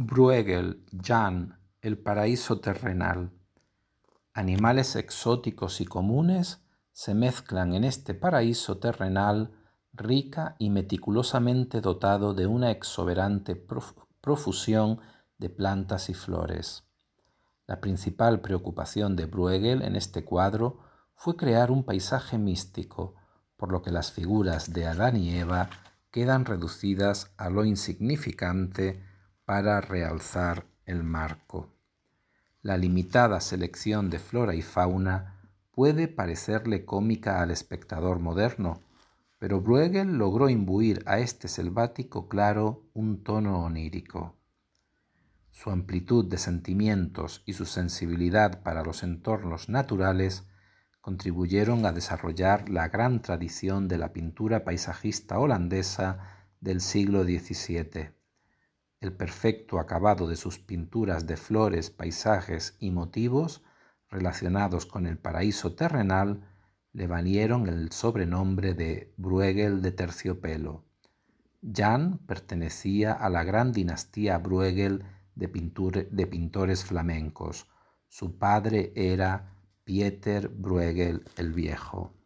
Bruegel, Jan, El paraíso terrenal. Animales exóticos y comunes se mezclan en este paraíso terrenal rica y meticulosamente dotado de una exuberante profusión de plantas y flores. La principal preocupación de Bruegel en este cuadro fue crear un paisaje místico, por lo que las figuras de Adán y Eva quedan reducidas a lo insignificante para realzar el marco. La limitada selección de flora y fauna puede parecerle cómica al espectador moderno, pero Bruegel logró imbuir a este selvático claro un tono onírico. Su amplitud de sentimientos y su sensibilidad para los entornos naturales contribuyeron a desarrollar la gran tradición de la pintura paisajista holandesa del siglo XVII el perfecto acabado de sus pinturas de flores, paisajes y motivos relacionados con el paraíso terrenal le valieron el sobrenombre de Bruegel de terciopelo. Jan pertenecía a la gran dinastía Bruegel de, de pintores flamencos. Su padre era Pieter Bruegel el Viejo.